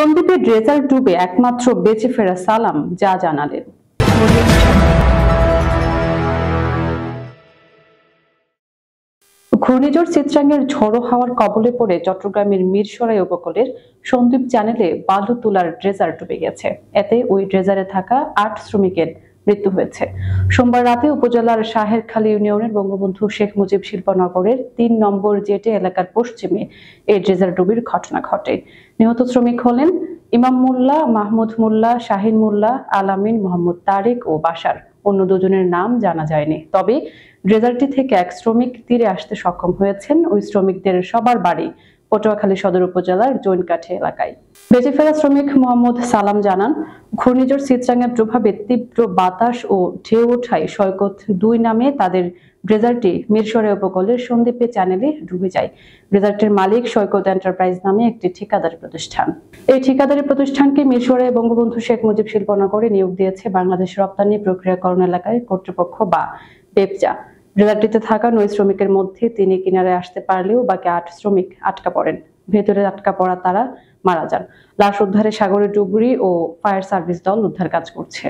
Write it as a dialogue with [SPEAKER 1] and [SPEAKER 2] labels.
[SPEAKER 1] সন্দীপের রেজাল্ট ডুবে একমাত্র বেঁচে ফেরা সালাম যা জানালেন ঘূর্ণিঝড় চিত্রাঙ্গের ঝড়ো হাওয়ার কবলে পড়ে চট্টগ্রামের মিরসরাই উপকূলের সন্দীপ চ্যানেলে বালু তোলার ড্রেজার ডুবে গেছে এতে ওই ড্রেজারে থাকা আট শ্রমিকের মৃত্যু হয়েছে সোমবার রাতে উপজেলার শাহেরখালী ইউনিয়নের বঙ্গবন্ধু শেখ মুজিব শিল্পনগরের তিন নম্বর জেটে এলাকার পশ্চিমে এই ডুবির ঘটনা ঘটে নিহত শ্রমিক হলেন ইমাম মোল্লা মাহমুদ মোল্লা শাহিন মোল্লা আলামিন মোহাম্মদ তারেক ও বাসার অন্য দুজনের নাম জানা যায়নি তবে ড্রেজারটি থেকে এক শ্রমিক তীরে আসতে সক্ষম হয়েছেন ওই শ্রমিকদের সবার বাড়ি পটুয়াখালী সদর উপজেলার জৈনকাঠে এলাকায় বেঁচে ফেরা শ্রমিক মোহাম্মদ সালাম জানান ঘূর্ণিঝড় সিতরাঙের প্রভাবে তীব্র বাতাস ও ঢেউ ওঠায় সৈকত দুই নামে তাদের ব্রেজারটি মিরসরে উপকূলের সন্দীপে চ্যানেলে ডুবে যায় ব্রেজারটির মালিক সৈকত এন্টারপ্রাইজ নামে একটি ঠিকাদারি প্রতিষ্ঠান এই ঠিকাদারি প্রতিষ্ঠানকে মিরসরে বঙ্গবন্ধু শেখ মুজিব শিল্পনগরে নিয়োগ দিয়েছে বাংলাদেশ রপ্তানি প্রক্রিয়াকরণ এলাকায় কর্তৃপক্ষ বা পেপজা ব্রেজারটিতে থাকা নয় শ্রমিকের মধ্যে তিনি কিনারে আসতে পারলেও বাকি আট শ্রমিক আটকা পড়েন ভেতরে আটকা পড়া তারা মারা যান লাশ উদ্ধারে সাগরের ডুবুরি ও ফায়ার সার্ভিস দল উদ্ধার কাজ করছে